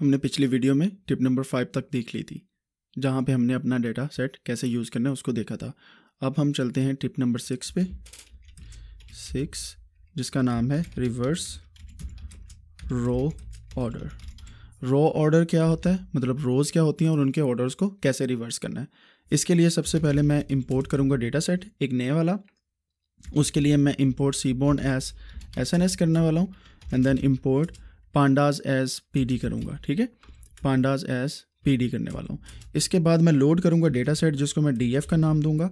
हमने पिछली वीडियो में टिप नंबर फाइव तक देख ली थी जहाँ पे हमने अपना डेटा सेट कैसे यूज़ करना है उसको देखा था अब हम चलते हैं टिप नंबर सिक्स पे सिक्स जिसका नाम है reverse row order row order क्या होता है मतलब रोज़ क्या होती हैं और उनके ऑर्डर्स को कैसे रिवर्स करना है इसके लिए सबसे पहले मैं इंपोर्ट करूँगा डेटा सेट एक नए वाला उसके लिए मैं import seaborn as S N S करने वाला हूँ and then import pandas as P करूँगा ठीक है पांडाज एज पी करने वाला हूँ इसके बाद मैं लोड करूँगा डेटा सेट जिसको मैं डी का नाम दूँगा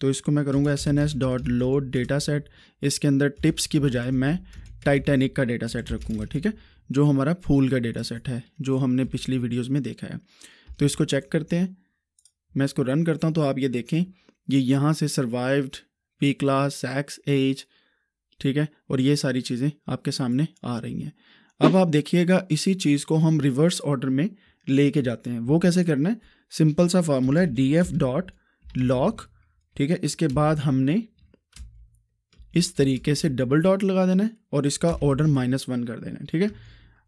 तो इसको मैं करूँगा S N S dot load data set इसके अंदर टिप्स की बजाय मैं टाइटैनिक का डेटा सेट रखूँगा ठीक है जो हमारा फूल का डेटा सेट है जो हमने पिछली वीडियोस में देखा है तो इसको चेक करते हैं मैं इसको रन करता हूँ तो आप ये देखें ये यहाँ से survived P class sex age ठीक है और ये सारी चीज़ें आपके सामने आ रही हैं अब आप देखिएगा इसी चीज़ को हम रिवर्स ऑर्डर में लेके जाते हैं वो कैसे करना है सिंपल सा फार्मूला है डी एफ डॉट लॉक ठीक है इसके बाद हमने इस तरीके से डबल डॉट लगा देना है और इसका ऑर्डर माइनस वन कर देना है ठीक है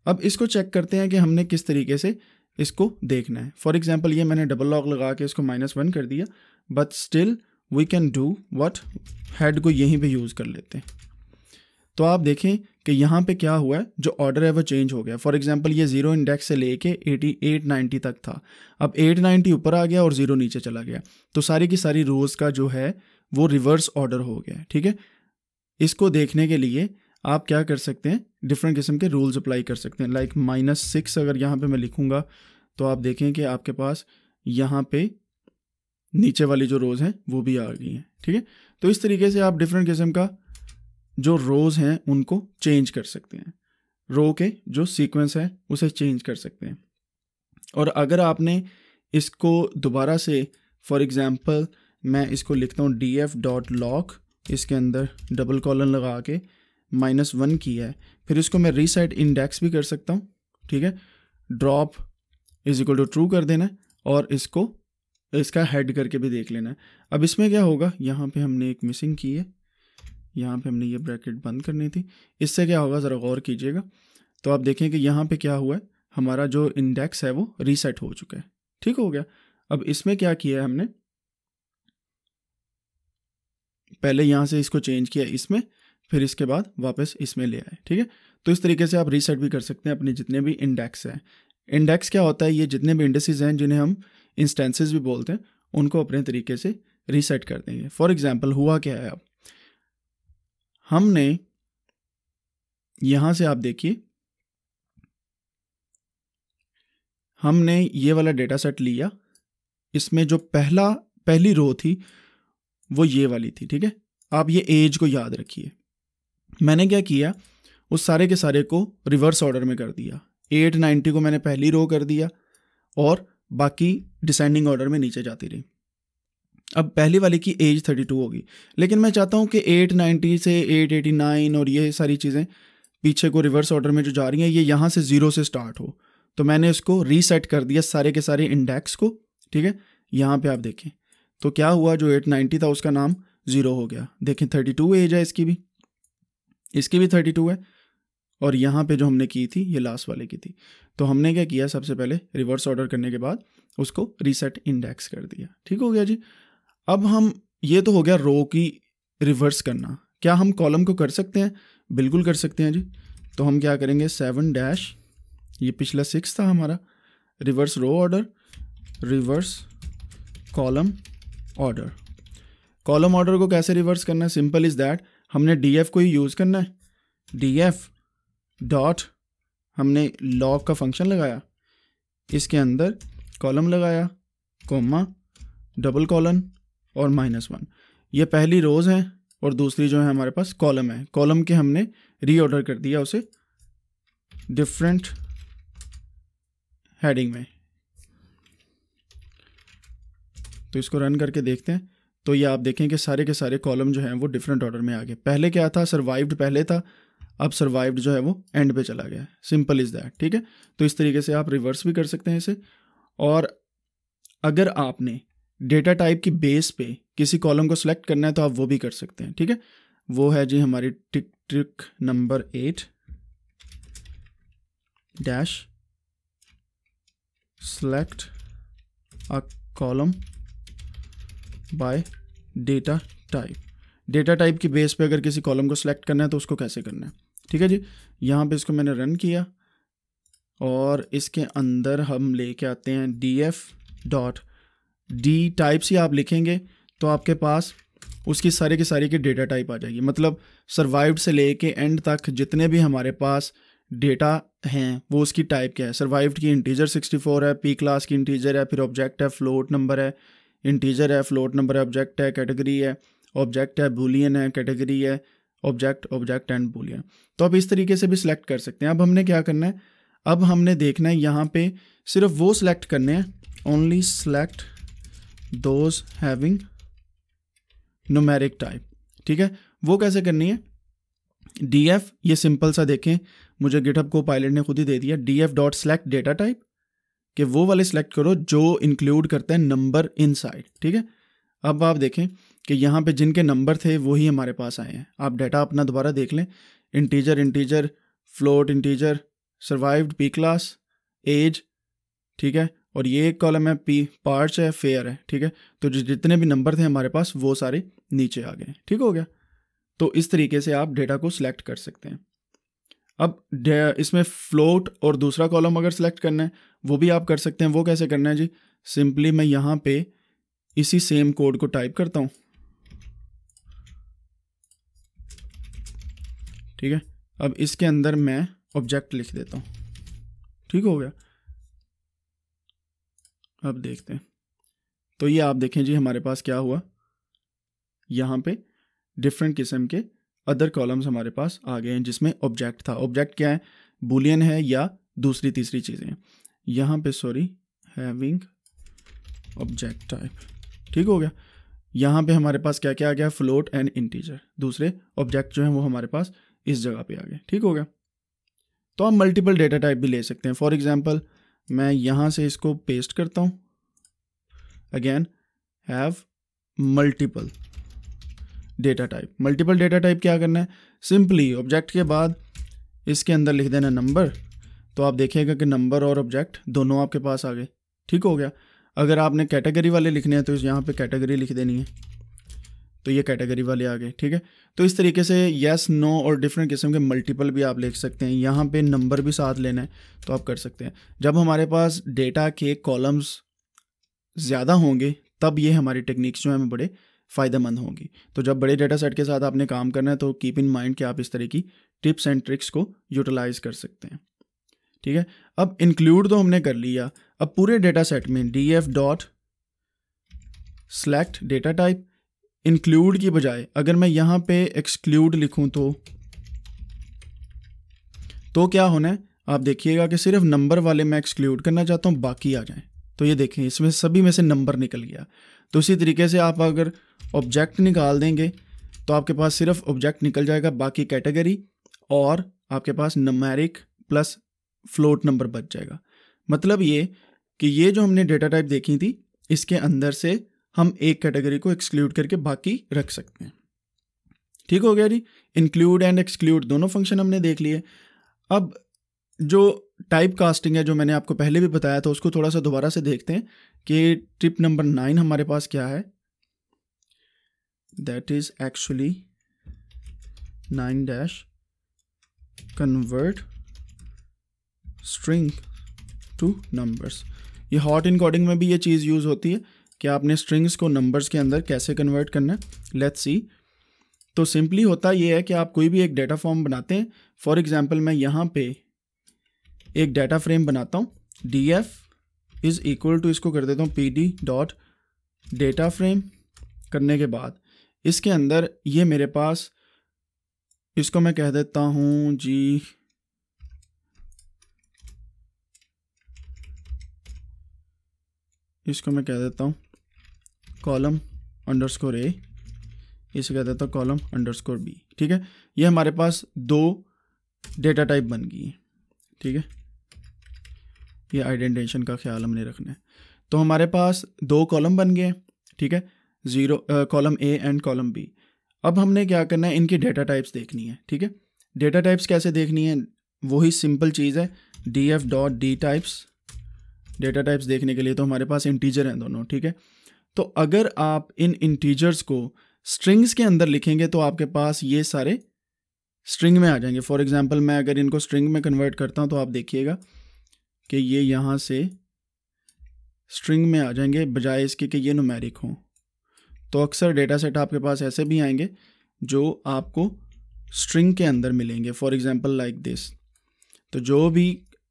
अब इसको चेक करते हैं कि हमने किस तरीके से इसको देखना है फॉर एग्जाम्पल ये मैंने डबल लॉक लगा के इसको माइनस वन कर दिया but still we can do what head को यहीं पे यूज़ कर लेते हैं तो आप देखें कि यहाँ पे क्या हुआ है जो ऑर्डर है वो चेंज हो गया फॉर एग्जांपल ये जीरो इंडेक्स से लेके एट नाइन्टी तक था अब 890 ऊपर आ गया और जीरो नीचे चला गया तो सारी की सारी रोज़ का जो है वो रिवर्स ऑर्डर हो गया ठीक है इसको देखने के लिए आप क्या कर सकते हैं डिफरेंट किस्म के रूल्स अप्लाई कर सकते हैं लाइक माइनस सिक्स अगर यहाँ पर मैं लिखूँगा तो आप देखें कि आपके पास यहाँ पर नीचे वाली जो रोज़ हैं वो भी आ गई हैं ठीक है तो इस तरीके से आप डिफरेंट किस्म का जो रोज हैं उनको चेंज कर सकते हैं रो के जो सीक्वेंस है उसे चेंज कर सकते हैं और अगर आपने इसको दोबारा से फॉर एग्ज़ाम्पल मैं इसको लिखता हूँ डी एफ डॉट लॉक इसके अंदर डबल कॉलन लगा के माइनस वन किया है फिर इसको मैं रीसेट इंडेक्स भी कर सकता हूँ ठीक है drop is equal to true कर देना और इसको इसका हेड करके भी देख लेना है अब इसमें क्या होगा यहाँ पे हमने एक मिसिंग की है यहाँ पे हमने ये ब्रैकेट बंद करनी थी इससे क्या होगा ज़रा गौर कीजिएगा तो आप देखें कि यहाँ पे क्या हुआ है हमारा जो इंडेक्स है वो रीसेट हो चुका है ठीक हो गया अब इसमें क्या किया है हमने पहले यहाँ से इसको चेंज किया इसमें फिर इसके बाद वापस इसमें ले आए ठीक है तो इस तरीके से आप रीसेट भी कर सकते हैं अपने जितने भी इंडेक्स हैं इंडेक्स क्या होता है ये जितने भी इंडेसिस हैं जिन्हें हम इंस्टेंसेज भी बोलते हैं उनको अपने तरीके से रीसेट कर देंगे फॉर एग्जाम्पल हुआ क्या है अब हमने यहां से आप देखिए हमने ये वाला डेटा सेट लिया इसमें जो पहला पहली रो थी वो ये वाली थी ठीक है आप ये एज को याद रखिए मैंने क्या किया उस सारे के सारे को रिवर्स ऑर्डर में कर दिया एट नाइन्टी को मैंने पहली रो कर दिया और बाकी डिसेंडिंग ऑर्डर में नीचे जाती रही अब पहली वाले की एज थर्टी टू होगी लेकिन मैं चाहता हूँ कि एट नाइन्टी से एट एटी नाइन और ये सारी चीज़ें पीछे को रिवर्स ऑर्डर में जो जा रही हैं ये यहाँ से ज़ीरो से स्टार्ट हो तो मैंने इसको रीसेट कर दिया सारे के सारे इंडेक्स को ठीक है यहाँ पे आप देखें तो क्या हुआ जो एट नाइन्टी था उसका नाम ज़ीरो हो गया देखें थर्टी टू एज है इसकी भी इसकी भी थर्टी टू है और यहाँ पे जो हमने की थी ये लास्ट वाले की थी तो हमने क्या किया सबसे पहले रिवर्स ऑर्डर करने के बाद उसको रीसेट इंडेक्स कर दिया ठीक हो गया जी अब हम ये तो हो गया रो की रिवर्स करना क्या हम कॉलम को कर सकते हैं बिल्कुल कर सकते हैं जी तो हम क्या करेंगे सेवन डैश ये पिछला सिक्स था हमारा reverse row order reverse column order column order को कैसे रिवर्स करना है सिंपल इज़ दैट हमने डी एफ को ही यूज़ करना है डी एफ डॉट हमने लॉग का फंक्शन लगाया इसके अंदर कॉलम लगाया कोमा डबल कॉलन और माइनस वन ये पहली रोज़ है और दूसरी जो है हमारे पास कॉलम है कॉलम के हमने रीऑर्डर कर दिया उसे डिफरेंट हेडिंग में तो इसको रन करके देखते हैं तो ये आप देखें कि सारे के सारे कॉलम जो हैं वो डिफरेंट ऑर्डर में आ गए पहले क्या था सर्वाइव्ड पहले था अब सर्वाइव्ड जो है वो एंड पे चला गया सिंपल इज़ दैट ठीक है तो इस तरीके से आप रिवर्स भी कर सकते हैं इसे और अगर आपने डेटा टाइप की बेस पे किसी कॉलम को सिलेक्ट करना है तो आप वो भी कर सकते हैं ठीक है वो है जी हमारी tick trick number eight dash select a column by data type data type की बेस पे अगर किसी कॉलम को सिलेक्ट करना है तो उसको कैसे करना है ठीक है जी यहाँ पे इसको मैंने रन किया और इसके अंदर हम लेके आते हैं D F dot D types ही आप लिखेंगे तो आपके पास उसकी सारे के सारे की डेटा टाइप आ जाएगी मतलब सर्वाइव से ले कर एंड तक जितने भी हमारे पास डेटा हैं वो उसकी टाइप क्या है सर्वाइव्ड की इंटीजर 64 है पी क्लास की इंटीजर है फिर ऑब्जेक्ट है फ्लोट नंबर है इंटीजर है फ्लोट नंबर है ऑब्जेक्ट है कैटेगरी है ऑब्जेक्ट है बुलियन है कैटेगरी है ऑब्जेक्ट ऑब्जेक्ट एंड बुलियन तो आप इस तरीके से भी सिलेक्ट कर सकते हैं अब हमने क्या करना है अब हमने देखना है यहाँ पे सिर्फ वो सिलेक्ट करने हैं only select those having numeric type ठीक है वो कैसे करनी है डी एफ ये सिंपल सा देखें मुझे गिटअप को पायलट ने खुद ही दे दिया D F dot select data type कि वो वाले सेलेक्ट करो जो इंक्लूड करता है नंबर इन ठीक है अब आप देखें कि यहाँ पे जिनके नंबर थे वही हमारे पास आए हैं आप डाटा अपना दोबारा देख लें integer integer float integer survived P class age ठीक है और ये एक कॉलम है पी पार्ट्स है फेयर है ठीक है तो जितने भी नंबर थे हमारे पास वो सारे नीचे आ गए ठीक हो गया तो इस तरीके से आप डेटा को सिलेक्ट कर सकते हैं अब इसमें फ्लोट और दूसरा कॉलम अगर सेलेक्ट करना है वो भी आप कर सकते हैं वो कैसे करना है जी सिंपली मैं यहाँ पे इसी सेम कोड को टाइप करता हूँ ठीक है अब इसके अंदर मैं ऑब्जेक्ट लिख देता हूँ ठीक हो गया अब देखते हैं तो ये आप देखें जी हमारे पास क्या हुआ यहाँ पे डिफरेंट किस्म के अदर कॉलम्स हमारे पास आ गए हैं जिसमें ऑब्जेक्ट था ऑब्जेक्ट क्या है बुलियन है या दूसरी तीसरी चीज़ें यहाँ पे सॉरी हैविंग ऑब्जेक्ट टाइप ठीक हो गया यहाँ पे हमारे पास क्या क्या आ गया फ्लोट एंड इंटीजर दूसरे ऑब्जेक्ट जो हैं वो हमारे पास इस जगह पे आ गए ठीक हो गया तो आप मल्टीपल डेटा टाइप भी ले सकते हैं फॉर एग्जाम्पल मैं यहां से इसको पेस्ट करता हूँ again have multiple data type multiple data type क्या करना है सिंपली ऑब्जेक्ट के बाद इसके अंदर लिख देना नंबर तो आप देखिएगा कि नंबर और ऑब्जेक्ट दोनों आपके पास आ गए ठीक हो गया अगर आपने कैटेगरी वाले लिखने हैं तो यहाँ पे कैटेगरी लिख देनी है तो ये कैटेगरी वाले आ गए ठीक है तो इस तरीके से येस नो और डिफरेंट किस्म के मल्टीपल भी आप लिख सकते हैं यहाँ पे नंबर भी साथ लेना है तो आप कर सकते हैं जब हमारे पास डेटा के कॉलम्स ज़्यादा होंगे तब ये हमारी टेक्निक्स जो हैं बड़े फ़ायदेमंद होंगी तो जब बड़े डेटा सेट के साथ आपने काम करना है तो कीप इन माइंड कि आप इस तरह की टिप्स एंड ट्रिक्स को यूटिलाइज़ कर सकते हैं ठीक है अब इंक्लूड तो हमने कर लिया अब पूरे डेटा सेट में D F dot select data type include की बजाय अगर मैं यहाँ पे एक्सक्लूड लिखूँ तो तो क्या होना है आप देखिएगा कि सिर्फ नंबर वाले मैं एक्सक्लूड करना चाहता हूँ बाकी आ जाएं तो ये देखें इसमें सभी में से नंबर निकल गया तो इसी तरीके से आप अगर ऑब्जेक्ट निकाल देंगे तो आपके पास सिर्फ ऑब्जेक्ट निकल जाएगा बाकी कैटेगरी और आपके पास नमेरिक प्लस फ्लोट नंबर बच जाएगा मतलब ये कि ये जो हमने डेटा टाइप देखी थी इसके अंदर से हम एक कैटेगरी को एक्सक्लूड करके बाकी रख सकते हैं ठीक हो गया जी इंक्लूड एंड एक्सक्लूड दोनों फंक्शन हमने देख लिए अब जो टाइप कास्टिंग है जो मैंने आपको पहले भी बताया था उसको थोड़ा सा दोबारा से देखते हैं कि ट्रिप नंबर नाइन हमारे पास क्या है that is actually nine dash convert string to numbers ये हॉट इनकोडिंग में भी ये चीज़ यूज़ होती है कि आपने स्ट्रिंग्स को नंबर्स के अंदर कैसे कन्वर्ट करना है लेट्स सी तो सिंपली होता ये है कि आप कोई भी एक डाटा फॉर्म बनाते हैं फॉर एग्जांपल मैं यहाँ पे एक डाटा फ्रेम बनाता हूँ D F is equal to इसको कर देता हूँ P D dot data frame करने के बाद इसके अंदर ये मेरे पास इसको मैं कह देता हूँ जी इसको मैं कह देता हूँ कॉलम अंडरस्कोर ए इसे कहते था तो कॉलम अंडरस्कोर बी ठीक है ये हमारे पास दो डेटा टाइप बन गई ठीक है ये आइडेंटेशन का ख्याल हमने रखना है तो हमारे पास दो कॉलम बन गए ठीक है zero column A and column B अब हमने क्या करना है इनकी डेटा टाइप्स देखनी है ठीक है डेटा टाइप्स कैसे देखनी है वही सिंपल चीज़ है D F dot D types data types देखने के लिए तो हमारे पास इंटीजर हैं दोनों ठीक है तो अगर आप इन इंटीजर्स को स्ट्रिंग्स के अंदर लिखेंगे तो आपके पास ये सारे स्ट्रिंग में आ जाएंगे फॉर एग्जांपल मैं अगर इनको स्ट्रिंग में कन्वर्ट करता हूँ तो आप देखिएगा कि ये यहाँ से स्ट्रिंग में आ जाएंगे बजाय इसके कि ये नुमेरिक हों तो अक्सर डेटा सेट आपके पास ऐसे भी आएंगे जो आपको स्ट्रिंग के अंदर मिलेंगे फॉर एग्जाम्पल लाइक दिस तो जो भी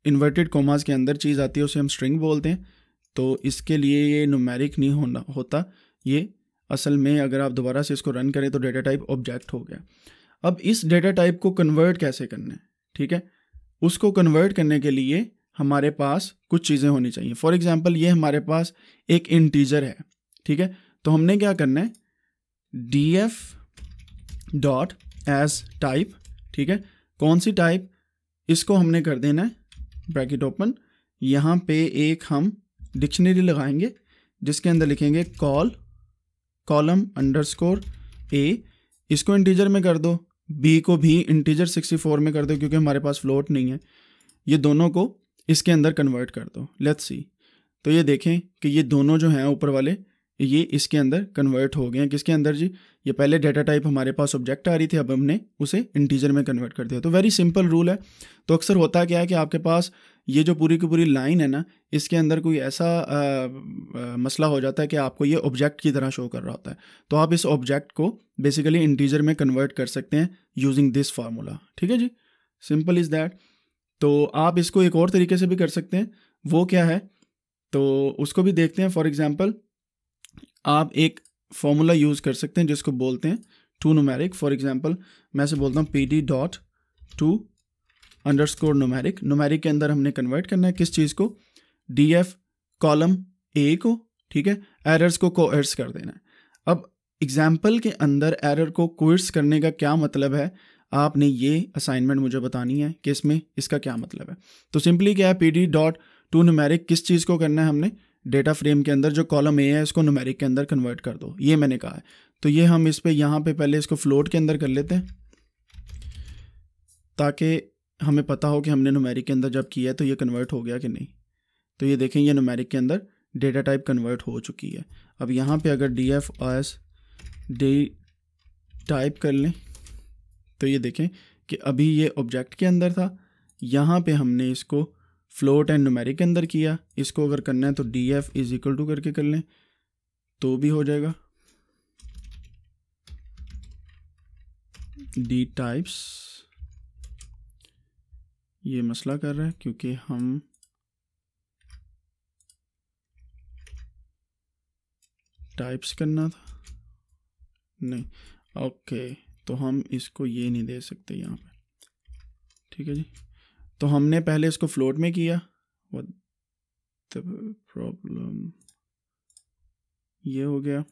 इन्वर्टेड कॉमास के अंदर चीज़ आती है उसे हम स्ट्रिंग बोलते हैं तो इसके लिए ये नुमेरिक नहीं होना होता ये असल में अगर आप दोबारा से इसको रन करें तो डेटा टाइप ऑब्जेक्ट हो गया अब इस डेटा टाइप को कन्वर्ट कैसे करना है ठीक है उसको कन्वर्ट करने के लिए हमारे पास कुछ चीज़ें होनी चाहिए फॉर एग्ज़ाम्पल ये हमारे पास एक इंटीजर है ठीक है तो हमने क्या करना है D F dot as type ठीक है कौन सी टाइप इसको हमने कर देना है ब्रैकेट ओपन यहाँ पे एक हम डिक्शनरी लगाएंगे जिसके अंदर लिखेंगे कॉल कॉलम अंडरस्कोर ए इसको इंटीजर में कर दो बी को भी इंटीजर 64 में कर दो क्योंकि हमारे पास फ्लोट नहीं है ये दोनों को इसके अंदर कन्वर्ट कर दो लेट्स सी तो ये देखें कि ये दोनों जो हैं ऊपर वाले ये इसके अंदर कन्वर्ट हो गए हैं किसके अंदर जी ये पहले डेटा टाइप हमारे पास ऑब्जेक्ट आ रही थी अब हमने उसे इंटीजर में कन्वर्ट कर दिया तो वेरी सिंपल रूल है तो अक्सर होता क्या है कि आपके पास ये जो पूरी की पूरी लाइन है ना इसके अंदर कोई ऐसा आ, आ, मसला हो जाता है कि आपको ये ऑब्जेक्ट की तरह शो कर रहा होता है तो आप इस ऑब्जेक्ट को बेसिकली इंटीजर में कन्वर्ट कर सकते हैं यूजिंग दिस फार्मूला ठीक है जी सिंपल इज़ दैट तो आप इसको एक और तरीके से भी कर सकते हैं वो क्या है तो उसको भी देखते हैं फॉर एग्ज़ाम्पल आप एक फॉर्मूला यूज़ कर सकते हैं जिसको बोलते हैं टू नोमैरिक फॉर एग्जांपल मैं से बोलता हूँ P D dot to underscore numeric numeric के अंदर हमने कन्वर्ट करना है किस चीज़ को डी एफ कॉलम ए को ठीक है एरर्स को कोर्स कर देना है अब एग्जाम्पल के अंदर एरर को कोर्स करने का क्या मतलब है आपने ये असाइनमेंट मुझे बतानी है कि इसमें इसका क्या मतलब है तो सिंपली क्या है P D dot to numeric किस चीज़ को करना है हमने डेटा फ्रेम के अंदर जो कॉलम ए है इसको नुमेरिक के अंदर कन्वर्ट कर दो ये मैंने कहा है तो ये हम इस पर यहाँ पे पहले इसको फ्लोट के अंदर कर लेते हैं ताकि हमें पता हो कि हमने नुमेरिक के अंदर जब किया है तो ये कन्वर्ट हो गया कि नहीं तो ये देखें ये नुमेरिक के अंदर डेटा टाइप कन्वर्ट हो चुकी है अब यहाँ पे अगर D F S D type कर लें तो ये देखें कि अभी ये ऑब्जेक्ट के अंदर था यहाँ पे हमने इसको फ्लोट एंड नुमेरिक के अंदर किया इसको अगर करना है तो D F is equal to करके कर लें तो भी हो जाएगा डी टाइप्स ये मसला कर रहा है क्योंकि हम टाइप्स करना था नहीं ओके तो हम इसको ये नहीं दे सकते यहाँ पे ठीक है जी तो हमने पहले इसको फ्लोट में किया प्रॉब्लम ये हो गया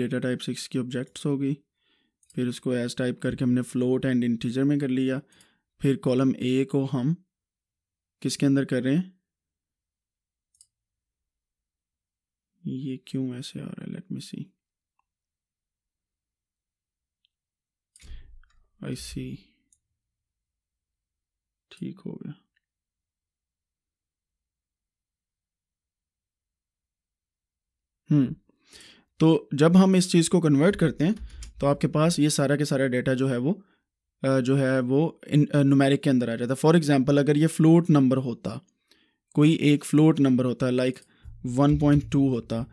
डेटा टाइप सिक्स की ऑब्जेक्ट्स हो गई फिर उसको एज टाइप करके हमने फ्लोट एंड इंटीजर में कर लिया फिर कॉलम ए को हम किसके अंदर कर रहे हैं ये क्यों ऐसे आ रहा है लेट मी सी आई सी ठीक हो गया हम्म तो जब हम इस चीज़ को कन्वर्ट करते हैं तो आपके पास ये सारा के सारा डेटा जो है वो जो है वो इन नुमेरिक के अंदर आ जाता है फॉर एग्जांपल अगर ये फ्लोट नंबर होता कोई एक फ्लोट नंबर होता लाइक वन पॉइंट टू होता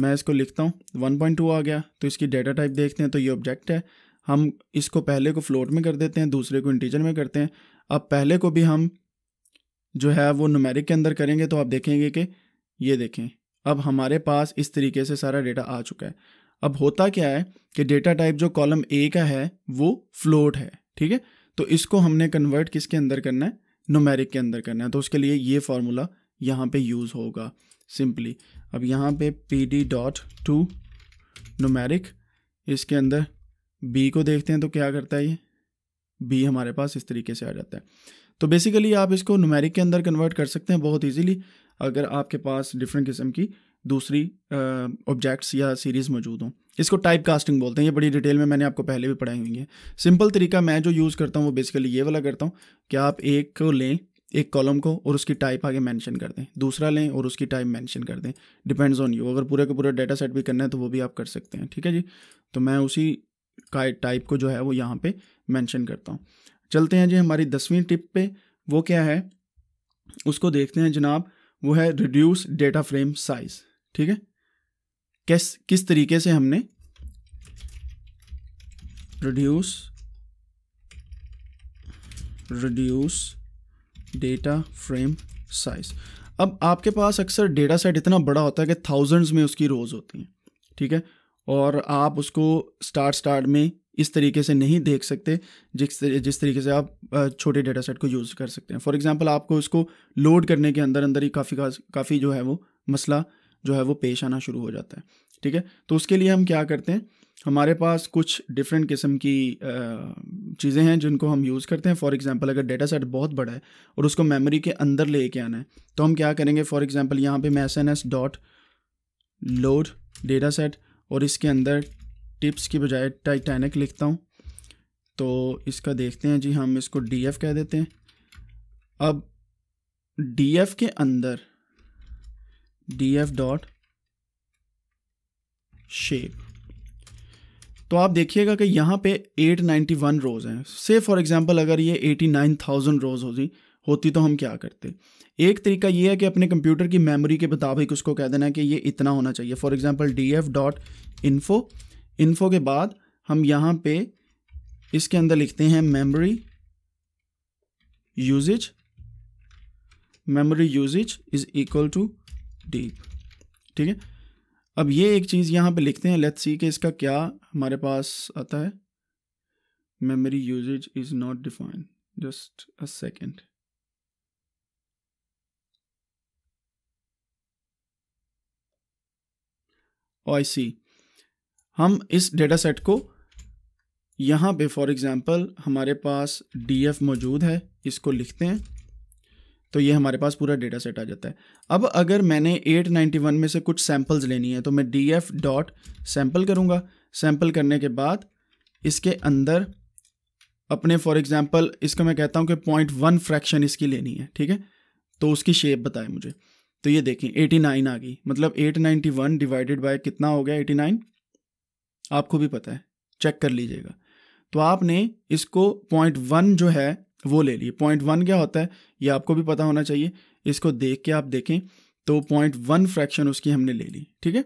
मैं इसको लिखता हूँ वन पॉइंट टू आ गया तो इसकी डेटा टाइप देखते हैं तो ये ऑब्जेक्ट है हम इसको पहले को फ्लोट में कर देते हैं दूसरे को इंटीजर में करते हैं अब पहले को भी हम जो है वो नुमेरिक के अंदर करेंगे तो आप देखेंगे कि ये देखें अब हमारे पास इस तरीके से सारा डेटा आ चुका है अब होता क्या है कि डेटा टाइप जो कॉलम ए का है वो फ्लोट है ठीक है तो इसको हमने कन्वर्ट किसके अंदर करना है नोमेरिक के अंदर करना है तो उसके लिए ये फार्मूला यहाँ पे यूज़ होगा सिंपली अब यहाँ पे P D dot to numeric इसके अंदर बी को देखते हैं तो क्या करता है ये भी हमारे पास इस तरीके से आ जाता है तो बेसिकली आप इसको नुमेरिक के अंदर कन्वर्ट कर सकते हैं बहुत ईजीली अगर आपके पास डिफरेंट किस्म की दूसरी ऑब्जेक्ट्स या सीरीज़ मौजूद हों इसको टाइप कास्टिंग बोलते हैं ये बड़ी डिटेल में मैंने आपको पहले भी पढ़ाई हुई है सिंपल तरीका मैं जो यूज़ करता हूँ वो बेसिकली ये वाला करता हूँ कि आप एक को लें एक कॉलम को और उसकी टाइप आगे मेंशन कर दें दूसरा लें और उसकी टाइप मेंशन कर दें डिपेंड्स ऑन यू अगर पूरे का पूरा डाटा सेट भी करना है तो वो भी आप कर सकते हैं ठीक है जी तो मैं उसी का टाइप को जो है वो यहाँ पे मेंशन करता हूँ चलते हैं जी हमारी दसवीं टिप पे वो क्या है उसको देखते हैं जनाब वो है रिड्यूस डेटा फ्रेम साइज ठीक है किस किस तरीके से हमने reduce reduce data frame size अब आपके पास अक्सर डेटा सेट इतना बड़ा होता है कि थाउजेंड्स में उसकी रोज़ होती हैं ठीक है और आप उसको स्टार्ट स्टार्ट में इस तरीके से नहीं देख सकते जिस जिस तरीके से आप छोटे डेटा सेट को यूज़ कर सकते हैं फॉर एग्ज़ाम्पल आपको इसको लोड करने के अंदर अंदर ही काफ़ी काफ़ी जो है वो मसला जो है वो पेश आना शुरू हो जाता है ठीक है तो उसके लिए हम क्या करते हैं हमारे पास कुछ डिफरेंट किस्म की चीज़ें हैं जिनको हम यूज़ करते हैं फॉर एग्ज़ाम्पल अगर डेटा सेट बहुत बड़ा है और उसको मेमोरी के अंदर ले के आना है तो हम क्या करेंगे फॉर एग्ज़ाम्पल यहाँ पे मैं S N S dot load data set और इसके अंदर टिप्स की बजाय टाइटैनिक लिखता हूँ तो इसका देखते हैं जी हम इसको डी एफ़ कह देते हैं अब डी एफ़ के अंदर डी एफ़ डॉट शेप तो आप देखिएगा कि यहाँ पे 891 रोज़ हैं से फॉर एग्ज़ाम्पल अगर ये 89,000 रोज़ जी होती तो हम क्या करते एक तरीका ये है कि अपने कंप्यूटर की मेमोरी के मुताबिक उसको कह देना है कि ये इतना होना चाहिए for example D F dot info info के बाद हम यहाँ पे इसके अंदर लिखते हैं memory usage memory usage is equal to D ठीक है अब ये एक चीज़ यहाँ पे लिखते हैं लेट्स सी कि इसका क्या हमारे पास आता है memory usage is not defined just a second oh I see हम इस डेटा सेट को यहाँ पे फॉर एग्ज़ाम्पल हमारे पास डी एफ मौजूद है इसको लिखते हैं तो ये हमारे पास पूरा डेटा सेट आ जाता है अब अगर मैंने 891 में से कुछ सैम्पल्स लेनी है तो मैं डी एफ डॉट सैम्पल करूँगा सैम्पल करने के बाद इसके अंदर अपने फॉर एग्ज़ाम्पल इसका मैं कहता हूँ कि पॉइंट वन फ्रैक्शन इसकी लेनी है ठीक है तो उसकी शेप बताए मुझे तो ये देखें 89 आ गई मतलब 891 डिवाइडेड बाय कितना हो गया 89 आपको भी पता है चेक कर लीजिएगा तो आपने इसको पॉइंट वन जो है वो ले लिए पॉइंट वन क्या होता है ये आपको भी पता होना चाहिए इसको देख के आप देखें तो पॉइंट वन फ्रैक्शन उसकी हमने ले ली ठीक है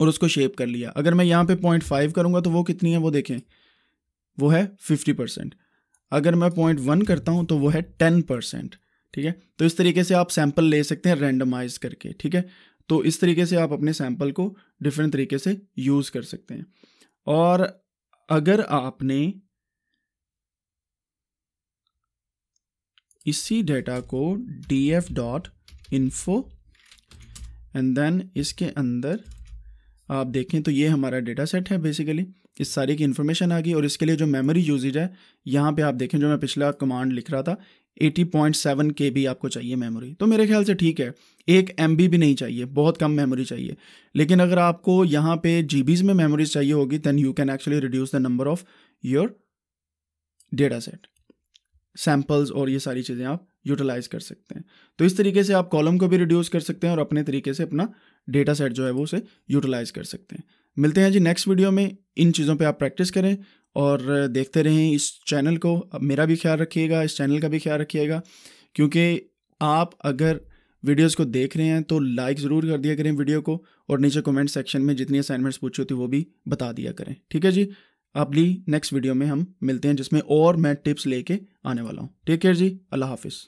और उसको शेप कर लिया अगर मैं यहाँ पे पॉइंट फाइव करूँगा तो वो कितनी है वो देखें वो है फिफ्टी परसेंट अगर मैं पॉइंट वन करता हूँ तो वो है टेन परसेंट ठीक है तो इस तरीके से आप सैंपल ले सकते हैं रेंडमाइज करके ठीक है तो इस तरीके से आप अपने सैंपल को डिफरेंट तरीके से यूज़ कर सकते हैं और अगर आपने इसी डेटा को D F dot info and then इसके अंदर आप देखें तो ये हमारा डेटा सेट है बेसिकली इस सारी की इन्फॉर्मेशन आ गई और इसके लिए जो मेमोरी यूजेज है यहाँ पे आप देखें जो मैं पिछला कमांड लिख रहा था एटी पॉइंट सेवन के भी आपको चाहिए मेमोरी तो मेरे ख्याल से ठीक है एक एम बी भी नहीं चाहिए बहुत कम मेमोरी चाहिए लेकिन अगर आपको यहाँ पे जी बीज में मेमोरीज चाहिए होगी then you can actually reduce the number of your data set samples और ये सारी चीज़ें आप यूटिलाइज कर सकते हैं तो इस तरीके से आप कॉलम को भी रिड्यूस कर सकते हैं और अपने तरीके से अपना डेटा सेट जो है वो उसे यूटिलाइज कर सकते हैं मिलते हैं जी नेक्स्ट वीडियो में इन चीज़ों पे आप प्रैक्टिस करें और देखते रहें इस चैनल को मेरा भी ख्याल रखिएगा इस चैनल का भी ख्याल रखिएगा क्योंकि आप अगर वीडियोस को देख रहे हैं तो लाइक ज़रूर कर दिया करें वीडियो को और नीचे कमेंट सेक्शन में जितनी असाइनमेंट्स पूछी होती वो भी बता दिया करें ठीक है जी आप नेक्स्ट वीडियो में हम मिलते हैं जिसमें और मैं टिप्स लेके आने वाला हूँ टेक केयर जी अल्लाह हाफिज़